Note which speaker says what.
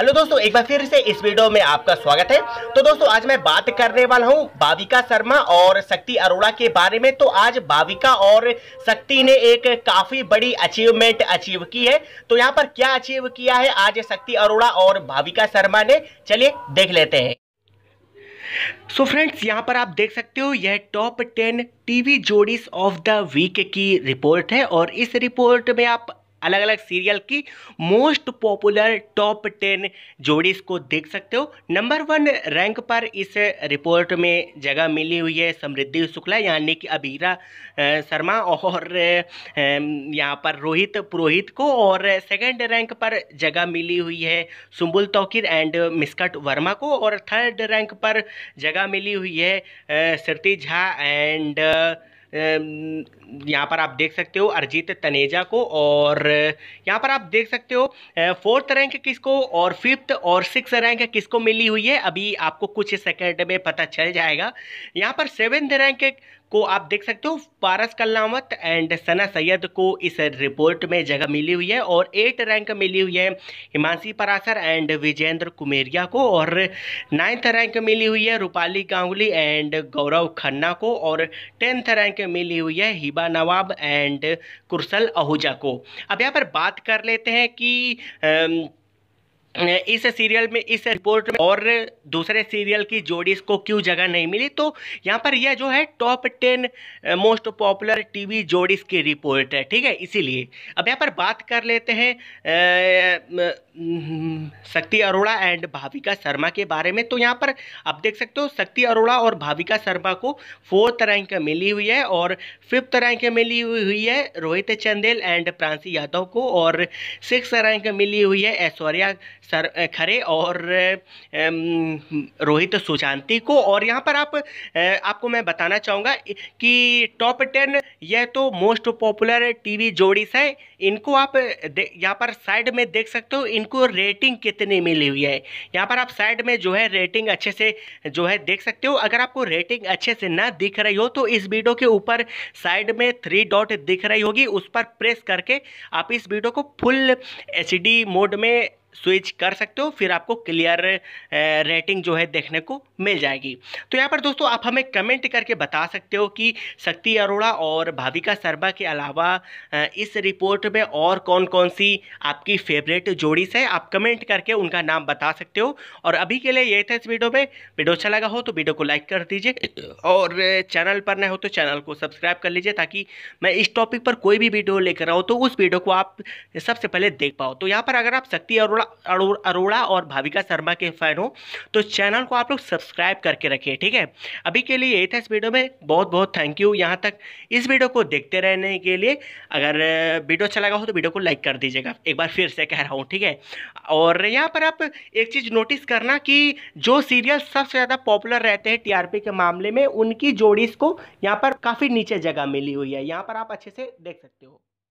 Speaker 1: hello दोस्तों एक बार फिर से इस वीडियो में आपका स्वागत है तो दोस्तों आज मैं बात करने वाला हूँ बाविका शर्मा और शक्ति अरोड़ा के बारे में तो आज बाविका और शक्ति ने एक काफी बड़ी अचीवमेंट अचीव की है तो यहाँ पर क्या अचीव किया है आज शक्ति अरोड़ा और भाविका शर्मा ने चलिए देख लेते हैं सो फ्रेंड्स यहाँ पर आप देख सकते हो यह टॉप टेन टीवी जोड़ीज ऑफ द वीक की रिपोर्ट है और इस रिपोर्ट में आप अलग अलग सीरियल की मोस्ट पॉपुलर टॉप टेन जोड़ी को देख सकते हो नंबर वन रैंक पर इस रिपोर्ट में जगह मिली हुई है समृद्धि शुक्ला यानी कि अबीरा शर्मा और यहाँ पर रोहित पुरोहित को और सेकंड रैंक पर जगह मिली हुई है सुम्बुल तोकिर एंड मिस्कट वर्मा को और थर्ड रैंक पर जगह मिली हुई है श्रृति झा एंड यहाँ पर आप देख सकते हो अरिजीत तनेजा को और यहाँ पर आप देख सकते हो फोर्थ रैंक किसको और फिफ्थ और सिक्स रैंक किसको मिली हुई है अभी आपको कुछ सेकेंड में पता चल जाएगा यहाँ पर सेवेंथ रैंक को आप देख सकते हो पारस कल्लावत एंड सना सैयद को इस रिपोर्ट में जगह मिली हुई है और एट रैंक मिली हुई है हिमांशी परासर एंड विजेंद्र कुमेरिया को और नाइन्थ रैंक मिली हुई है रूपाली गांगुली एंड गौरव खन्ना को और टेंथ रैंक मिली हुई है हिबा हिबा नवाब एंड कुरसल आहूजा को अब यहाँ पर बात कर लेते हैं कि इस सीरियल में इस रिपोर्ट में और दूसरे सीरियल की जोड़ी को क्यों जगह नहीं मिली तो यहाँ पर यह जो है top ten most popular TV जोड़ीस की रिपोर्ट है ठीक है इसीलिए अब यहाँ पर बात कर लेते हैं हम्म, शक्ति अरोड़ा एंड भाविका शर्मा के बारे में तो यहाँ पर आप देख सकते हो शक्ति अरोड़ा और भाविका शर्मा को फोर्थ रैंक मिली हुई है और फिफ्थ रैंक मिली हुई है रोहित चंदेल एंड प्रांसी यादव को और सिक्स रैंक मिली हुई है ऐश्वर्या सर खरे और रोहित सुशांति को और यहाँ पर आप आपको मैं बताना चाहूँगा कि टॉप टेन यह तो मोस्ट पॉपुलर टीवी जोड़ीस है इनको आप यहाँ पर साइड में देख सकते हो इनको रेटिंग कितनी मिली हुई है यहाँ पर आप साइड में जो है रेटिंग अच्छे से जो है देख सकते हो अगर आपको रेटिंग अच्छे से ना दिख रही हो तो इस वीडियो के ऊपर साइड में थ्री डॉट दिख रही होगी उस पर प्रेस करके आप इस वीडियो को फुल एच मोड में स्विच कर सकते हो फिर आपको क्लियर रेटिंग जो है देखने को मिल जाएगी तो यहाँ पर दोस्तों आप हमें कमेंट करके बता सकते हो कि शक्ति अरोड़ा और भाविका शर्मा के अलावा इस रिपोर्ट में और कौन कौन सी आपकी फेवरेट जोड़ी है आप कमेंट करके उनका नाम बता सकते हो और अभी के लिए ये था इस वीडियो में वीडियो अच्छा लगा हो तो वीडियो को लाइक कर दीजिए और चैनल पर न हो तो चैनल को सब्सक्राइब कर लीजिए ताकि मैं इस टॉपिक पर कोई भी वीडियो लेकर आऊँ तो उस वीडियो को आप सबसे पहले देख पाओ तो यहाँ पर अगर आप शक्ति अरोड़ा अरोड़ा अरोड़ा और भाविका शर्मा के फैन हो तो चैनल को आप लोग सब्सक्राइब करके रखिए ठीक है अभी के लिए यही था इस वीडियो में बहुत बहुत थैंक यू यहाँ तक इस वीडियो को देखते रहने के लिए अगर वीडियो अच्छा लगा हो तो वीडियो को लाइक कर दीजिएगा एक बार फिर से कह रहा हूँ ठीक है और यहाँ पर आप एक चीज़ नोटिस करना कि जो सीरियल सबसे ज़्यादा पॉपुलर रहते हैं टीआरपी के मामले में उनकी जोड़ी को यहाँ पर काफ़ी नीचे जगह मिली हुई है यहाँ पर आप अच्छे से देख सकते हो